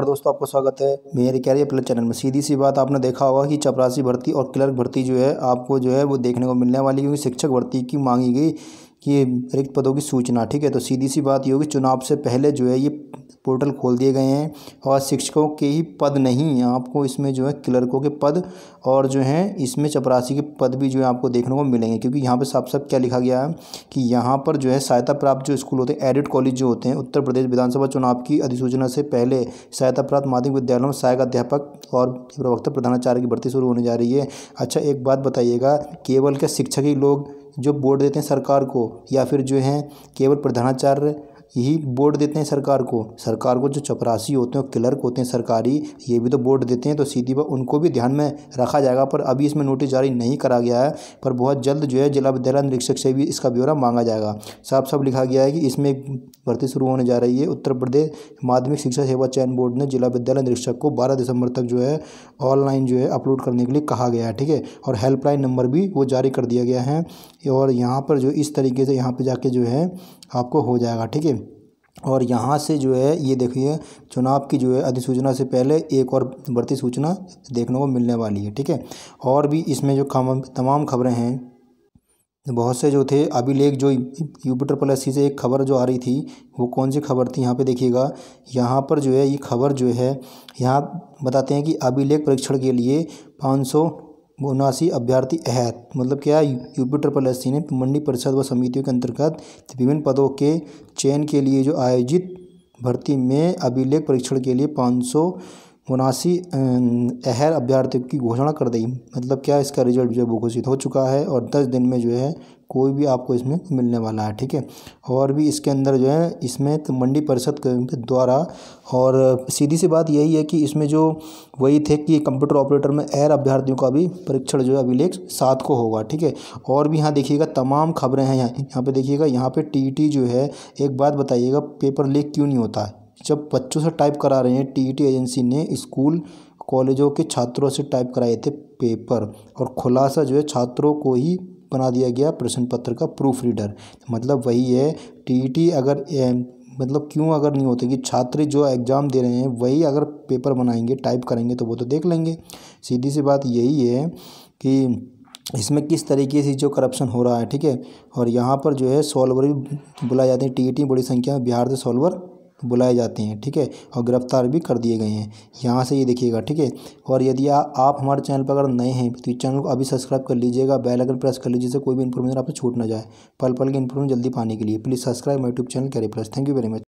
नमस्कार दोस्तों आपका स्वागत है मेरे कैरियर प्लस चैनल में सीधी सी बात आपने देखा होगा कि चपरासी भर्ती और क्लर्क भर्ती जो है आपको जो है वो देखने को मिलने वाली क्योंकि शिक्षक भर्ती की मांगी गई कि रिक्त पदों की सूचना ठीक है तो सीधी सी बात ये होगी चुनाव से पहले जो है ये पोर्टल खोल दिए गए हैं और शिक्षकों के ही पद नहीं आपको इसमें जो है क्लर्कों के पद और जो है इसमें चपरासी के पद भी जो है आपको देखने को मिलेंगे क्योंकि यहाँ पर साफ साफ क्या लिखा गया है कि यहाँ पर जो है सहायता प्राप्त जो स्कूल होते हैं एडिट कॉलेज जो होते हैं उत्तर प्रदेश विधानसभा चुनाव की अधिसूचना से पहले सहायता प्राप्त माध्यमिक विद्यालयों में सहायक अध्यापक और प्रवक्ता प्रधानाचार्य की भर्ती शुरू होने जा रही है अच्छा एक बात बताइएगा केवल क्या शिक्षक ही लोग जो बोर्ड देते हैं सरकार को या फिर जो है केवल प्रधानाचार्य यही बोर्ड देते हैं सरकार को सरकार को जो चपरासी होते हैं क्लर्क होते हैं सरकारी ये भी तो बोर्ड देते हैं तो सीधी बात उनको भी ध्यान में रखा जाएगा पर अभी इसमें नोटिस जारी नहीं करा गया है पर बहुत जल्द जो है जिला विद्यालय निरीक्षक से भी इसका ब्यौरा मांगा जाएगा साफ साफ लिखा गया है कि इसमें एक भर्ती शुरू होने जा रही है उत्तर प्रदेश माध्यमिक शिक्षा सेवा चयन बोर्ड ने जिला विद्यालय निरीक्षक को बारह दिसंबर तक जो है ऑनलाइन जो है अपलोड करने के लिए कहा गया है ठीक है और हेल्पलाइन नंबर भी वो जारी कर दिया गया है और यहाँ पर जो इस तरीके से यहाँ पर जाके जो है आपको हो जाएगा ठीक है और यहाँ से जो है ये देखिए चुनाव की जो है अधिसूचना से पहले एक और बढ़ती सूचना देखने को मिलने वाली है ठीक है और भी इसमें जो तमाम खबरें हैं बहुत से जो थे अभिलेख जो यूपिटर प्लस सी से एक खबर जो आ रही थी वो कौन सी खबर थी यहाँ पे देखिएगा यहाँ पर जो है ये खबर जो है यहाँ बताते हैं कि अभिलेख परीक्षण के लिए पाँच उनासी अभ्यर्थी अहत मतलब क्या यूपी ट्रिपल एस ने मंडी परिषद व समितियों के अंतर्गत विभिन्न पदों के चयन के लिए जो आयोजित भर्ती में अभिलेख परीक्षण के लिए पाँच सौ उनासी अं, अहर अभ्यर्थियों की घोषणा कर दी मतलब क्या इसका रिजल्ट जो है वो घोषित हो चुका है और दस दिन में जो है कोई भी आपको इसमें मिलने वाला है ठीक है और भी इसके अंदर जो है इसमें तो मंडी परिषद के द्वारा और सीधी सी बात यही है कि इसमें जो वही थे कि कंप्यूटर ऑपरेटर में एयर अभ्यर्थियों का भी परीक्षण जो है अभिलेख सात को होगा ठीक है और भी यहाँ देखिएगा तमाम खबरें हैं यहाँ यहाँ पर देखिएगा यहाँ पे टी जो है एक बात बताइएगा पेपर लीक क्यों नहीं होता है जब बच्चों से टाइप करा रहे हैं टीईटी एजेंसी e ने स्कूल कॉलेजों के छात्रों से टाइप कराए थे पेपर और खुलासा जो है छात्रों को ही बना दिया गया प्रश्न पत्र का प्रूफ रीडर मतलब वही है टीईटी e अगर मतलब क्यों अगर नहीं होते कि छात्र जो एग्ज़ाम दे रहे हैं वही अगर पेपर बनाएंगे टाइप करेंगे तो वो तो देख लेंगे सीधी सी बात यही है कि इसमें किस तरीके से जो करप्शन हो रहा है ठीक है और यहाँ पर जो है सॉल्वर भी बुलाए जाते हैं टी e बड़ी संख्या में बिहार से सॉल्वर बुलाए जाते हैं ठीक है और गिरफ्तार भी कर दिए गए हैं यहाँ से ये देखिएगा ठीक है और यदि आप हमारे चैनल पर अगर नए हैं तो इस चैनल को अभी सब्सक्राइब कर लीजिएगा बेल आइकन प्रेस कर लीजिए जिससे कोई भी इन्फॉर्मेशन आपसे छूट ना जाए पल पल की इन्फॉर्मेशन जल्दी पाने के लिए please subscribe my YouTube channel Carry plus thank you very much